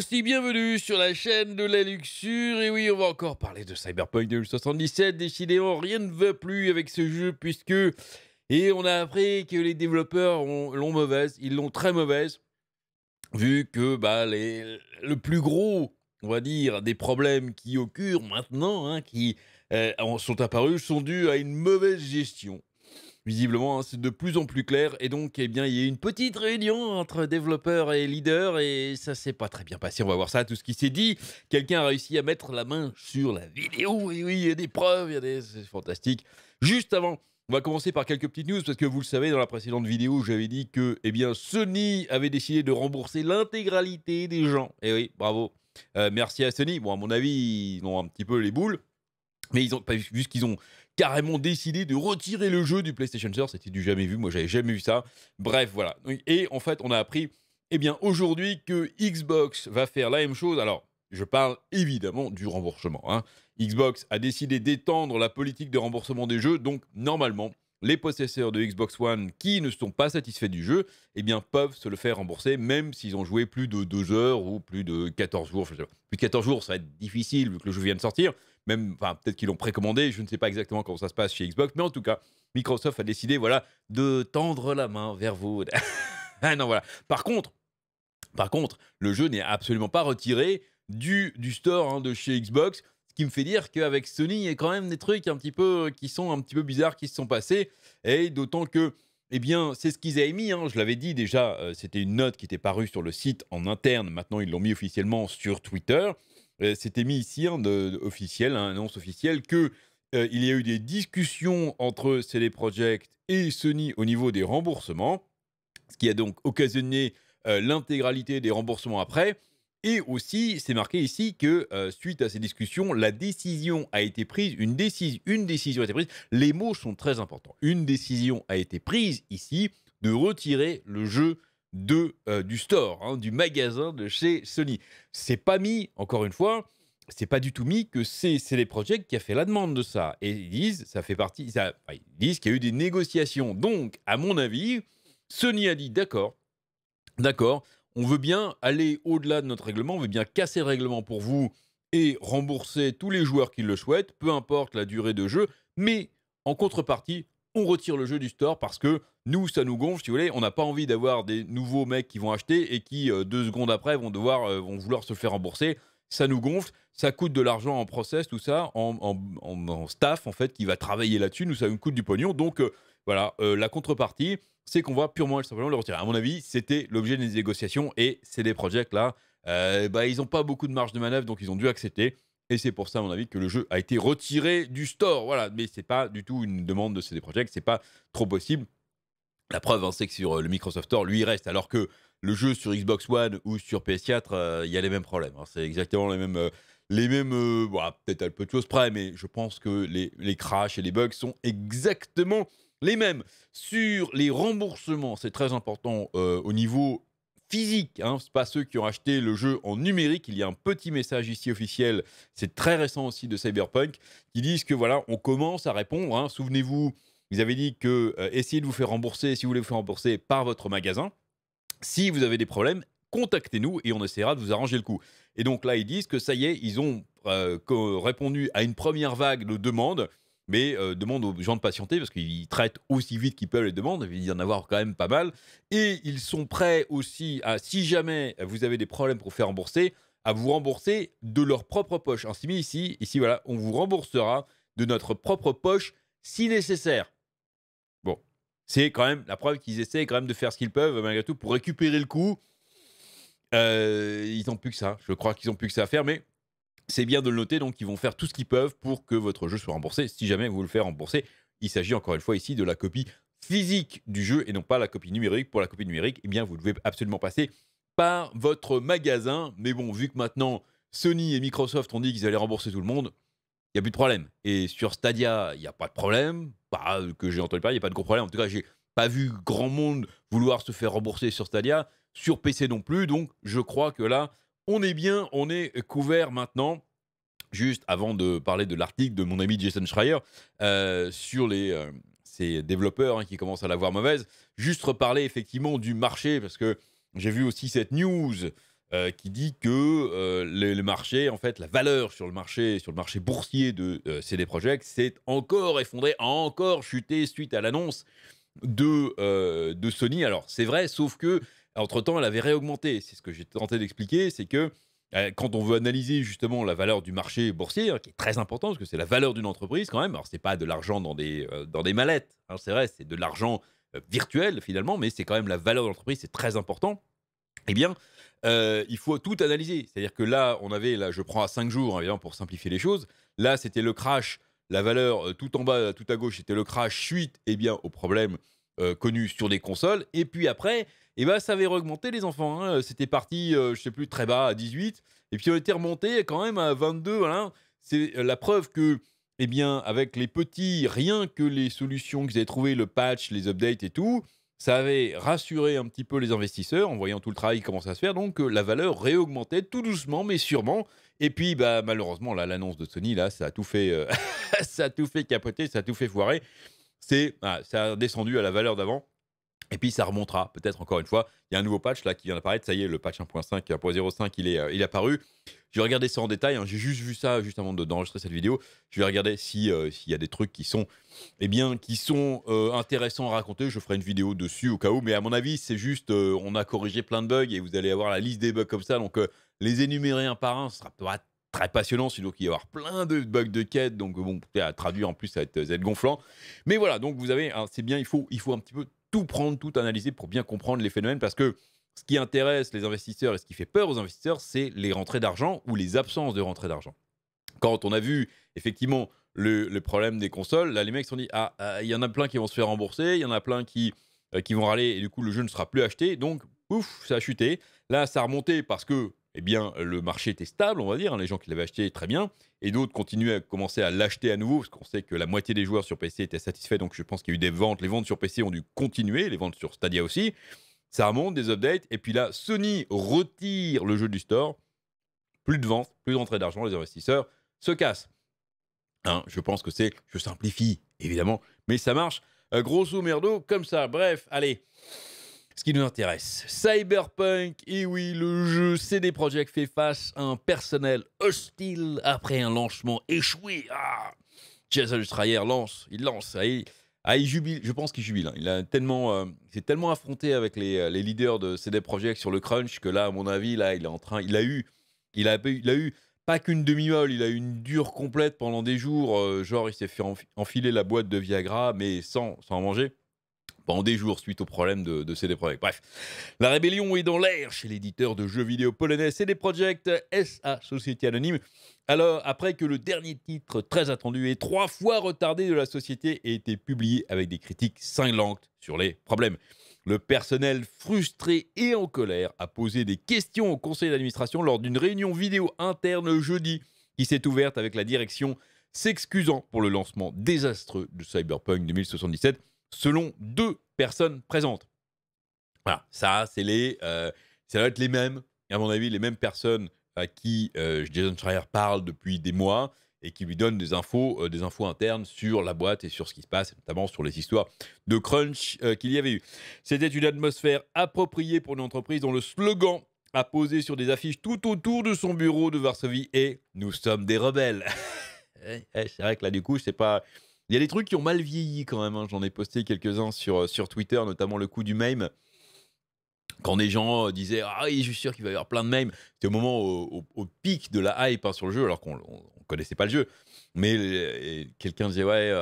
suis bienvenue sur la chaîne de la luxure. Et oui, on va encore parler de Cyberpunk 2077. Décidément, rien ne va plus avec ce jeu puisque... Et on a appris que les développeurs l'ont mauvaise, ils l'ont très mauvaise, vu que bah, les, le plus gros, on va dire, des problèmes qui occurrent maintenant, hein, qui euh, sont apparus, sont dus à une mauvaise gestion. Visiblement, hein, c'est de plus en plus clair et donc, eh bien, il y a eu une petite réunion entre développeurs et leaders et ça s'est pas très bien passé. On va voir ça, tout ce qui s'est dit. Quelqu'un a réussi à mettre la main sur la vidéo. Et oui, il y a des preuves, c'est fantastique. Juste avant, on va commencer par quelques petites news parce que vous le savez, dans la précédente vidéo, j'avais dit que, eh bien, Sony avait décidé de rembourser l'intégralité des gens. Et eh oui, bravo. Euh, merci à Sony. Bon, à mon avis, ils ont un petit peu les boules. Mais ils ont, vu ce qu'ils ont carrément décidé de retirer le jeu du PlayStation Store. C'était du jamais vu, moi j'avais jamais vu ça. Bref, voilà. Et en fait, on a appris, eh bien, aujourd'hui que Xbox va faire la même chose. Alors, je parle évidemment du remboursement. Hein. Xbox a décidé d'étendre la politique de remboursement des jeux, donc normalement, les possesseurs de Xbox One qui ne sont pas satisfaits du jeu, eh bien, peuvent se le faire rembourser, même s'ils ont joué plus de 2 heures ou plus de 14 jours. Plus de 14 jours, ça va être difficile vu que le jeu vient de sortir, peut-être qu'ils l'ont précommandé, je ne sais pas exactement comment ça se passe chez Xbox, mais en tout cas, Microsoft a décidé, voilà, de tendre la main vers vous. Ah non, voilà. Par contre, par contre, le jeu n'est absolument pas retiré du, du store hein, de chez Xbox, ce qui me fait dire qu'avec Sony, il y a quand même des trucs un petit peu qui sont un petit peu bizarres qui se sont passés, et d'autant que eh bien, c'est ce qu'ils avaient mis. Hein, je l'avais dit déjà, euh, c'était une note qui était parue sur le site en interne. Maintenant, ils l'ont mis officiellement sur Twitter. Euh, c'était mis ici hein, officiel, hein, annonce officielle, que euh, il y a eu des discussions entre CD Project et Sony au niveau des remboursements, ce qui a donc occasionné euh, l'intégralité des remboursements après. Et aussi, c'est marqué ici que suite à ces discussions, la décision a été prise, une, une décision a été prise, les mots sont très importants, une décision a été prise ici de retirer le jeu de, euh, du store, hein, du magasin de chez Sony. C'est pas mis, encore une fois, c'est pas du tout mis que c'est les projets qui a fait la demande de ça. Et ils disent, ça fait partie, ils disent qu'il y a eu des négociations. Donc, à mon avis, Sony a dit d'accord, d'accord, on veut bien aller au-delà de notre règlement, on veut bien casser le règlement pour vous et rembourser tous les joueurs qui le souhaitent, peu importe la durée de jeu, mais en contrepartie, on retire le jeu du store parce que nous, ça nous gonfle, si vous voulez. On n'a pas envie d'avoir des nouveaux mecs qui vont acheter et qui, euh, deux secondes après, vont, devoir, euh, vont vouloir se faire rembourser. Ça nous gonfle, ça coûte de l'argent en process, tout ça, en, staff, en fait, qui va travailler là-dessus. Nous, ça nous coûte du pognon. Donc, euh, voilà, la contrepartie, c'est qu'on va purement et simplement le retirer. À mon avis, c'était l'objet des négociations et c'est des projets là. bah, ils n'ont pas beaucoup de marge de manœuvre, donc ils ont dû accepter. Et c'est pour ça, à mon avis, que le jeu a été retiré du store. Voilà, mais c'est pas du tout une demande de CD Projekt, c'est pas trop possible. La preuve, hein, c'est que sur euh, le Microsoft Store, lui, reste. Alors que le jeu sur Xbox One ou sur PS4, euh, il y a les mêmes problèmes. Hein. C'est exactement les mêmes. Euh, les mêmes Peut-être un peu de choses près, mais je pense que les, les crashs et les bugs sont exactement les mêmes. Sur les remboursements, c'est très important au niveau physique. Hein. pas ceux qui ont acheté le jeu en numérique. Il y a un petit message ici officiel, c'est très récent aussi de Cyberpunk, qui disent que voilà, on commence à répondre. Hein. Souvenez-vous, ils avaient dit que euh, essayez de vous faire rembourser, si vous voulez vous faire rembourser, par votre magasin. Si vous avez des problèmes, contactez-nous et on essaiera de vous arranger le coup. Et donc là, ils disent que ça y est, ils ont euh, répondu à une première vague de demandes mais euh, demande aux gens de patienter parce qu'ils traitent aussi vite qu'ils peuvent les demandes. Il y en avoir quand même pas mal. Et ils sont prêts aussi à, si jamais vous avez des problèmes pour faire rembourser, à vous rembourser de leur propre poche. Ainsi mis ici, ici voilà, on vous remboursera de notre propre poche si nécessaire. Bon, c'est quand même la preuve qu'ils essaient quand même de faire ce qu'ils peuvent malgré tout pour récupérer le coup. Euh, ils n'ont plus que ça. Je crois qu'ils n'ont plus que ça à faire, mais c'est bien de le noter, donc ils vont faire tout ce qu'ils peuvent pour que votre jeu soit remboursé. Si jamais vous le faites rembourser, il s'agit encore une fois ici de la copie physique du jeu et non pas la copie numérique. Pour la copie numérique, eh bien, vous devez absolument passer par votre magasin. Mais bon, vu que maintenant Sony et Microsoft ont dit qu'ils allaient rembourser tout le monde, il n'y a plus de problème. Et sur Stadia, il n'y a pas de problème. pas que j'ai entendu parler, il n'y a pas de gros problème. En tout cas, j'ai pas vu grand monde vouloir se faire rembourser sur Stadia, sur PC non plus. Donc, je crois que là, on est bien, on est couvert maintenant. Juste avant de parler de l'article de mon ami Jason Schreier euh, sur les, euh, ces développeurs hein, qui commencent à la voir mauvaise, juste reparler effectivement du marché parce que j'ai vu aussi cette news euh, qui dit que le, marché, en fait, la valeur sur le marché, sur le marché boursier de CD Projekt s'est encore effondrée, a encore chuté suite à l'annonce de, de Sony. Alors c'est vrai, sauf que entre-temps, elle avait réaugmenté. C'est ce que j'ai tenté d'expliquer, c'est que euh, quand on veut analyser justement la valeur du marché boursier, hein, qui est très important, parce que c'est la valeur d'une entreprise quand même, alors ce n'est pas de l'argent dans des, euh, dans des mallettes, hein, c'est vrai, c'est de l'argent euh, virtuel finalement, mais c'est quand même la valeur de l'entreprise, c'est très important. Eh bien, il faut tout analyser. C'est-à-dire que là, on avait, là, je prends à 5 jours, hein, évidemment, pour simplifier les choses. Là, c'était le crash, la valeur tout en bas, tout à gauche, c'était le crash suite eh bien, au problème euh, connu sur des consoles. Et puis après, eh ben, ça avait augmenté les enfants. Hein. Euh, c'était parti, euh, je sais plus, très bas à 18. Et puis on était remonté quand même à 22. Voilà. C'est la preuve que, eh bien, avec les petits, rien que les solutions qu'ils avaient trouvées, le patch, les updates et tout, ça avait rassuré un petit peu les investisseurs en voyant tout le travail qui à se faire. Donc la valeur réaugmentait tout doucement mais sûrement. Et puis bah, malheureusement, là, l'annonce de Sony, là, ça a tout fait, ça a tout fait capoter, ça a tout fait foirer c'est ah, ça a descendu à la valeur d'avant. Et puis ça remontera peut-être encore une fois. Il y a un nouveau patch là qui vient d'apparaître. Ça y est, le patch 1.5, 1.05, il est, euh, il est apparu. Je vais regarder ça en détail. Hein. J'ai juste vu ça juste avant d'enregistrer cette vidéo. Je vais regarder si euh, s'il y a des trucs qui sont, eh bien, qui sont euh, intéressants à raconter. Je ferai une vidéo dessus au cas où. Mais à mon avis, c'est juste, on a corrigé plein de bugs et vous allez avoir la liste des bugs comme ça. Donc les énumérer un par un, ce sera pas très passionnant, sinon qu'il va y avoir plein de bugs de quête, donc euh, bon, à traduire en plus, ça va être, euh, gonflant. Mais voilà, donc vous avez, c'est bien, il faut, il faut un petit peu tout prendre, tout analyser pour bien comprendre les phénomènes, parce que ce qui intéresse les investisseurs et ce qui fait peur aux investisseurs, c'est les rentrées d'argent ou les absences de rentrées d'argent. Quand on a vu, effectivement, le, problème des consoles, là, les mecs se sont dit, ah, ah, il y en a plein qui vont se faire rembourser, il y en a plein qui, euh, qui vont râler, et du coup, le jeu ne sera plus acheté, donc, ouf, ça a chuté. Là, ça a remonté parce que eh bien, le marché était stable, on va dire. Hein, les gens qui l'avaient acheté, très bien. Et d'autres continuaient à commencer à l'acheter à nouveau, parce qu'on sait que la moitié des joueurs sur PC étaient satisfaits. Donc, je pense qu'il y a eu des ventes. Les ventes sur PC ont dû continuer, les ventes sur Stadia aussi. Ça remonte, des updates. Et puis là, Sony retire le jeu du store. Plus de ventes, plus d'entrée d'argent. Les investisseurs se cassent. Hein, je pense que c'est. Je simplifie, évidemment. Mais ça marche. gros euh, grosso merdo, comme ça. Bref, allez ce qui nous intéresse. Cyberpunk, et oui, le jeu CD Projekt fait face à un personnel hostile après un lancement échoué. Ah Jason Schreier lance, il lance, ah, ah, il, jubile, je pense qu'il jubile. Hein. Il a tellement, euh, c'est s'est tellement affronté avec les, euh, leaders de CD Projekt sur le crunch que là, à mon avis, là, il est en train, il a eu, il a, eu pas qu'une demi-molle, il a eu une dure complète pendant des jours. Euh, genre, il s'est fait enfiler la boîte de Viagra, mais sans, sans manger en des jours suite au problème de, de CD Projekt. Bref, la rébellion est dans l'air chez l'éditeur de jeux vidéo polonais CD Projekt SA, Société Anonyme. Alors, après que le dernier titre très attendu et trois fois retardé de la société ait été publié avec des critiques cinglantes sur les problèmes. Le personnel frustré et en colère a posé des questions au conseil d'administration lors d'une réunion vidéo interne jeudi qui s'est ouverte avec la direction s'excusant pour le lancement désastreux de Cyberpunk 2077 selon deux personnes présentes. Voilà, ça, c'est les, euh, ça doit être les mêmes, à mon avis, les mêmes personnes à qui euh, Jason Schreier parle depuis des mois et qui lui donnent des infos, euh, des infos internes sur la boîte et sur ce qui se passe, notamment sur les histoires de crunch qu'il y avait eu. C'était une atmosphère appropriée pour une entreprise dont le slogan a posé sur des affiches tout autour de son bureau de Varsovie et Nous sommes des rebelles. c'est vrai que là, du coup, c'est pas il y a des trucs qui ont mal vieilli quand même. Hein. J'en ai posté quelques-uns sur, euh, sur Twitter, notamment le coup du meme. Quand des gens euh, disaient Ah oui, je suis sûr qu'il va y avoir plein de memes. C'était au moment au, pic de la hype hein, sur le jeu, alors qu'on ne connaissait pas le jeu. Mais euh, quelqu'un disait Ouais,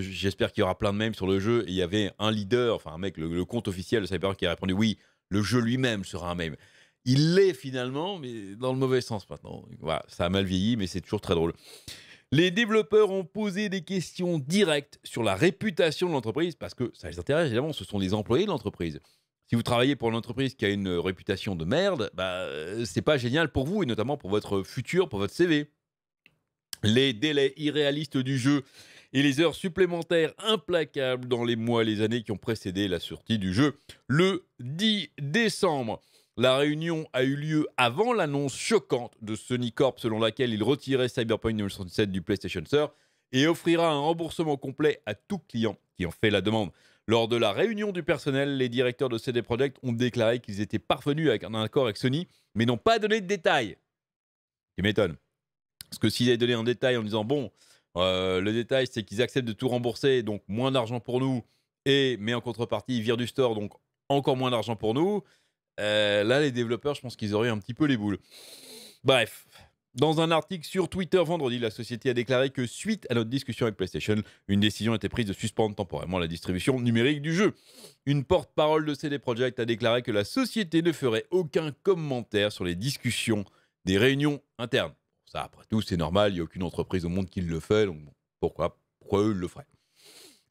j'espère qu'il y aura plein de memes sur le jeu. il y avait un leader, enfin un mec, le, compte officiel de Cyberpunk qui a répondu Oui, le jeu lui-même sera un meme. Il l'est finalement, mais dans le mauvais sens maintenant. Voilà, ça a mal vieilli, mais c'est toujours très drôle. Les développeurs ont posé des questions directes sur la réputation de l'entreprise, parce que ça les intéresse, évidemment, ce sont des employés de l'entreprise. Si vous travaillez pour une entreprise qui a une euh, réputation de merde, bah, euh, c'est pas génial pour vous, et notamment pour votre futur, pour votre CV. Les délais irréalistes du jeu et les heures supplémentaires implacables dans les mois et les années qui ont précédé la sortie du jeu le 10 décembre. La réunion a eu lieu avant l'annonce choquante de Sony Corp selon laquelle il retirait Cyberpunk 2077 du PlayStation Store et offrira un remboursement complet à tout client qui en fait la demande. Lors de la réunion du personnel, les directeurs de CD Projekt ont déclaré qu'ils étaient parvenus à un accord avec Sony, mais n'ont pas donné de détails. qui m'étonne. Parce que s'ils avaient donné un détail en disant, bon, euh, le détail c'est qu'ils acceptent de tout rembourser, donc moins d'argent pour nous, et mais en contrepartie, ils virent du store, donc encore moins d'argent pour nous, euh, là, les développeurs, je pense qu'ils auraient un petit peu les boules. Bref. Dans un article sur Twitter vendredi, la société a déclaré que suite à notre discussion avec PlayStation, une décision a été prise de suspendre temporairement la distribution numérique du jeu. Une porte-parole de CD Projekt a déclaré que la société ne ferait aucun commentaire sur les discussions des réunions internes. Ça, après tout, c'est normal, il n'y a aucune entreprise au monde qui le fait, donc pourquoi, pourquoi eux le feraient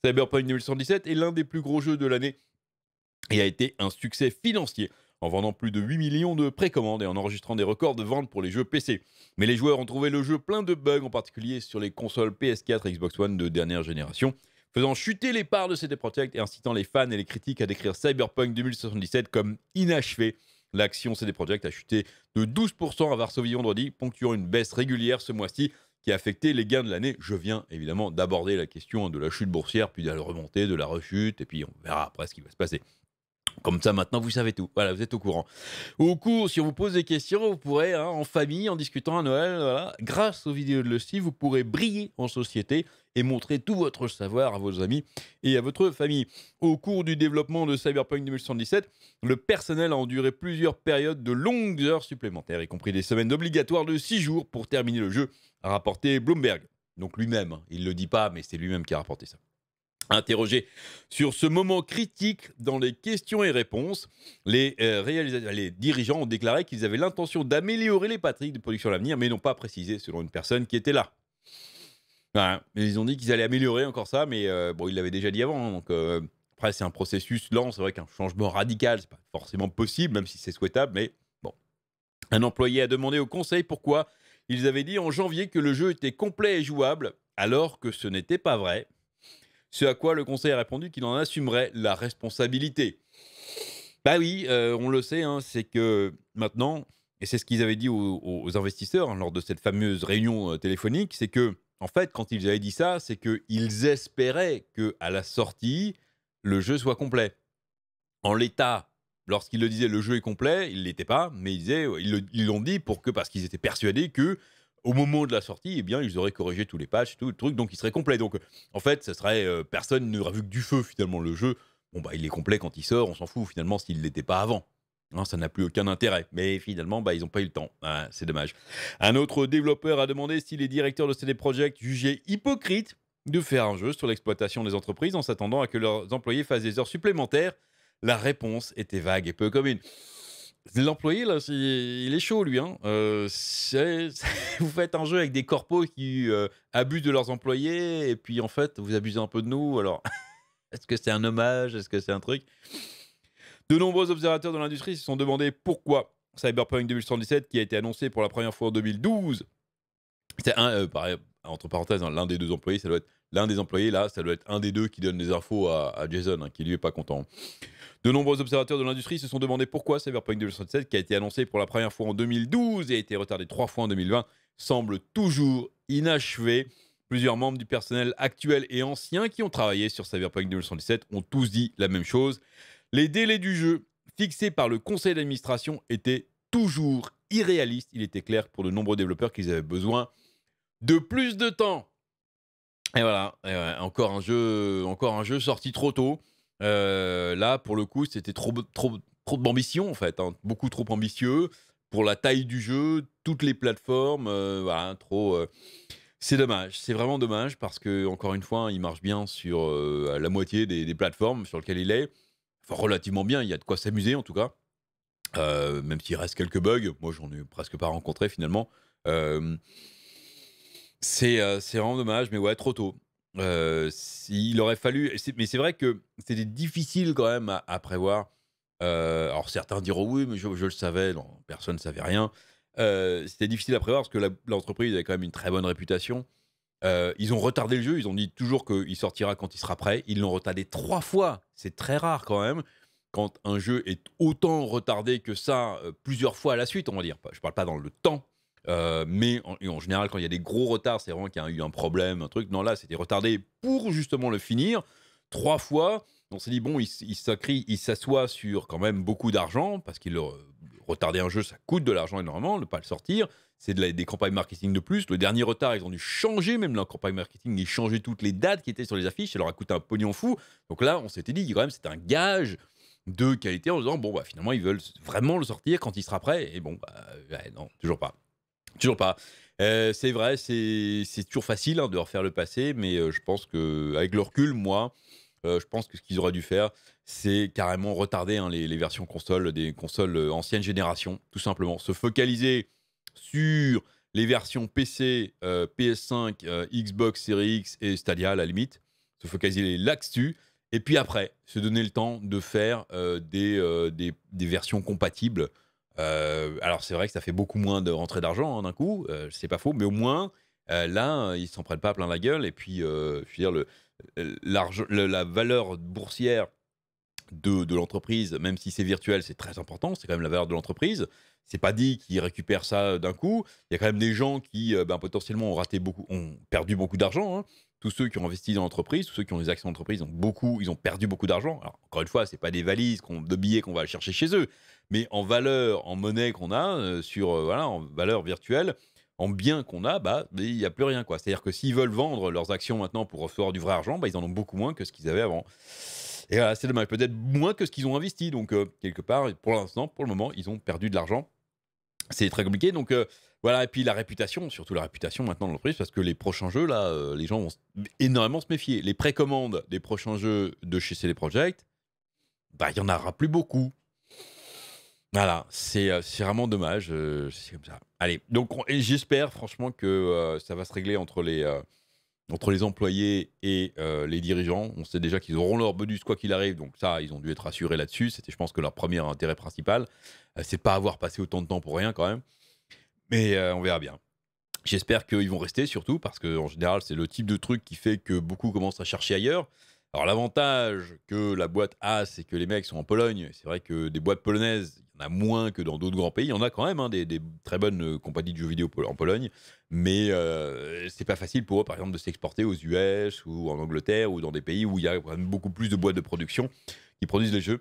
Cyberpunk 2017 est l'un des plus gros jeux de l'année et a été un succès financier en vendant plus de 8 millions de précommandes et en enregistrant des records de ventes pour les jeux PC. Mais les joueurs ont trouvé le jeu plein de bugs, en particulier sur les consoles PS4 et Xbox One de dernière génération, faisant chuter les parts de CD Projekt et incitant les fans et les critiques à décrire Cyberpunk 2077 comme inachevé. L'action CD Projekt a chuté de 12% à Varsovie vendredi, ponctuant une baisse régulière ce mois-ci qui a affecté les gains de l'année. Je viens évidemment d'aborder la question de la chute boursière, puis de la remontée, de la rechute, et puis on verra après ce qui va se passer. Comme ça, maintenant, vous savez tout. Voilà, vous êtes au courant. Au cours, si on vous pose des questions, vous pourrez, hein, en famille, en discutant à Noël, grâce aux vidéos de Lusty, vous pourrez briller en société et montrer tout votre savoir à vos amis et à votre famille. Au cours du développement de Cyberpunk 2017, le personnel a enduré plusieurs périodes de longues heures supplémentaires, y compris des semaines obligatoires de six jours pour terminer le jeu, a rapporté Bloomberg. Donc lui-même, il ne le dit pas, mais c'est lui-même qui a rapporté ça. Interrogés sur ce moment critique dans les questions et réponses, les, euh, les dirigeants ont déclaré qu'ils avaient l'intention d'améliorer les patriques de production à l'avenir, mais n'ont pas précisé, selon une personne qui était là. ils ont dit qu'ils allaient améliorer encore ça, mais euh, bon, ils l'avaient déjà dit avant. donc, euh, après, c'est un processus lent. C'est vrai qu'un changement radical, c'est pas forcément possible, même si c'est souhaitable. Mais bon, un employé a demandé au conseil pourquoi ils avaient dit en janvier que le jeu était complet et jouable, alors que ce n'était pas vrai. Ce à quoi le Conseil a répondu qu'il en assumerait la responsabilité. Bah oui, euh, on le sait, hein, c'est que maintenant, et c'est ce qu'ils avaient dit aux, investisseurs hein, lors de cette fameuse réunion euh, téléphonique, c'est que, en fait, quand ils avaient dit ça, c'est qu'ils espéraient que à la sortie, le jeu soit complet. En l'état, lorsqu'ils le disaient, le jeu est complet, il l'était pas, mais ils ils l'ont dit pour que parce qu'ils étaient persuadés que au moment de la sortie, eh bien, ils auraient corrigé tous les patchs, tout le truc, donc il serait complet. Donc, en fait, ça serait euh, personne n'aurait vu que du feu finalement le jeu. Bon bah, il est complet quand il sort, on s'en fout finalement s'il l'était pas avant. Hein, ça n'a plus aucun intérêt. Mais finalement, bah, ils n'ont pas eu le temps. Ah, c'est dommage. Un autre développeur a demandé si les directeurs de CD Projekt jugeaient hypocrite de faire un jeu sur l'exploitation des entreprises en s'attendant à que leurs employés fassent des heures supplémentaires. La réponse était vague et peu commune. L'employé, là, il est chaud, lui. Hein. Euh, vous faites un jeu avec des corpos qui euh, abusent de leurs employés, et puis en fait, vous abusez un peu de nous. Alors, est-ce que c'est un hommage Est-ce que c'est un truc De nombreux observateurs de l'industrie se sont demandé pourquoi Cyberpunk 2077, qui a été annoncé pour la première fois en 2012, c'est un, euh, entre parenthèses, hein, l'un des deux employés, ça doit être L'un des employés, là, ça doit être un des deux qui donne des infos à, Jason, hein, qui lui est pas content. De nombreux observateurs de l'industrie se sont demandé pourquoi Cyberpunk 2077, qui a été annoncé pour la première fois en 2012 et a été retardé trois fois en 2020, semble toujours inachevé. Plusieurs membres du personnel actuel et ancien qui ont travaillé sur Cyberpunk 2077 ont tous dit la même chose. Les délais du jeu fixés par le conseil d'administration étaient toujours irréalistes. Il était clair pour de nombreux développeurs qu'ils avaient besoin de plus de temps et voilà, encore, un jeu, encore un jeu sorti trop tôt. Euh, là, pour le coup, c'était trop, trop, trop d'ambition, en fait. Hein. beaucoup trop ambitieux pour la taille du jeu, toutes les plateformes. Euh, voilà, trop. Euh. c'est dommage, c'est vraiment dommage parce que, encore une fois, il marche bien sur la moitié des, plateformes sur lesquelles il est. relativement bien, il y a de quoi s'amuser en tout cas. même s'il reste quelques bugs, moi j'en ai presque pas rencontré finalement. Euh, c'est vraiment dommage, mais ouais, trop tôt. Euh, il aurait fallu. Mais c'est vrai que c'était difficile quand même à, prévoir. Euh, alors certains diront oui, mais je, le savais, personne ne savait rien. c'était difficile à prévoir parce que l'entreprise avait quand même une très bonne réputation. ils ont retardé le jeu, ils ont dit toujours qu'il sortira quand il sera prêt. Ils l'ont retardé trois fois, c'est très rare quand même. Quand un jeu est autant retardé que ça, plusieurs fois à la suite, on va dire. Je ne parle pas dans le temps, euh, mais en, général, quand il y a des gros retards, c'est vraiment qu'il y a eu un problème, un truc. Non, là, c'était retardé pour justement le finir trois fois. On s'est dit, bon, il, il s'assoit sur quand même beaucoup d'argent, parce qu'il euh, retarder un jeu, ça coûte de l'argent énormément, ne pas le sortir. C'est de des campagnes marketing de plus. Le dernier retard, ils ont dû changer même leur campagne marketing, ils changer toutes les dates qui étaient sur les affiches, ça leur a coûté un pognon fou. Donc là, on s'était dit, quand même, c'est un gage de qualité en disant, bon, bah, finalement, ils veulent vraiment le sortir quand il sera prêt. Et bon, bah, non, toujours pas. Toujours pas. Euh, c'est vrai, c'est toujours facile hein, de refaire le passé, mais euh, je pense que avec le recul, moi, euh, je pense que ce qu'ils auraient dû faire, c'est carrément retarder hein, les, versions consoles des consoles anciennes générations, tout simplement. Se focaliser sur les versions PC, PS5, Xbox Series X et Stadia à la limite. Se focaliser là-dessus. Et puis après, se donner le temps de faire des, versions compatibles euh, alors c'est vrai que ça fait beaucoup moins de rentrée d'argent en hein, d'un coup, euh, c'est pas faux, mais au moins euh, là ils s'en prennent pas plein la gueule et puis je veux dire le, la valeur boursière de, l'entreprise, même si c'est virtuel, c'est très important, c'est quand même la valeur de l'entreprise. C'est pas dit qu'ils récupèrent ça d'un coup. Il y a quand même des gens qui ben, potentiellement ont raté beaucoup, ont perdu beaucoup d'argent. Hein tous ceux qui ont investi dans l'entreprise, tous ceux qui ont des actions d'entreprise, ont beaucoup, ils ont perdu beaucoup d'argent. encore une fois, c'est pas des valises de billets qu'on va chercher chez eux, mais en valeur, en monnaie qu'on a, euh, sur, euh, voilà, en valeur virtuelle, en biens qu'on a, bah, il n'y a plus rien, quoi. C'est-à-dire que s'ils veulent vendre leurs actions maintenant pour recevoir du vrai argent, bah, ils en ont beaucoup moins que ce qu'ils avaient avant. Et voilà, c'est dommage. Peut-être moins que ce qu'ils ont investi. Donc, euh, quelque part, pour l'instant, pour le moment, ils ont perdu de l'argent. C'est très compliqué. Donc, voilà, et puis la réputation, surtout la réputation maintenant de l'entreprise, parce que les prochains jeux, là, euh, les gens vont énormément se méfier. Les précommandes des prochains jeux de chez CD Project bah, il n'y en aura plus beaucoup. Voilà, c'est euh, vraiment dommage, euh, c'est comme ça. Allez, donc j'espère franchement que ça va se régler entre les, entre les employés et les dirigeants. On sait déjà qu'ils auront leur bonus quoi qu'il arrive, donc ça, ils ont dû être rassurés là-dessus. C'était, je pense, que leur premier intérêt principal. c'est pas avoir passé autant de temps pour rien quand même. Mais euh, on verra bien. J'espère qu'ils vont rester surtout, parce qu'en général, c'est le type de truc qui fait que beaucoup commencent à chercher ailleurs. Alors l'avantage que la boîte a, c'est que les mecs sont en Pologne. C'est vrai que des boîtes polonaises, il y en a moins que dans d'autres grands pays. Il y en a quand même hein, des, très bonnes euh, compagnies de jeux vidéo en Pologne, mais euh, c'est pas facile pour eux, par exemple, de s'exporter aux US ou en Angleterre ou dans des pays où il y a quand beaucoup plus de boîtes de production qui produisent les jeux.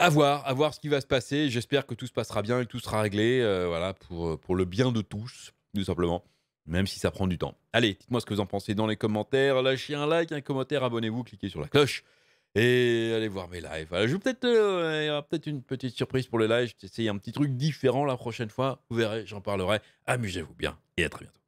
A voir, à voir ce qui va se passer. J'espère que tout se passera bien et que tout sera réglé, euh, voilà, pour, euh, pour le bien de tous, tout simplement, même si ça prend du temps. Allez, dites-moi ce que vous en pensez dans les commentaires. Lâchez un like, un commentaire, abonnez-vous, cliquez sur la cloche et allez voir mes lives. je peut-être, euh, il y aura peut-être une petite surprise pour les lives. essayer un petit truc différent la prochaine fois. Vous verrez, j'en parlerai. Amusez-vous bien et à très bientôt.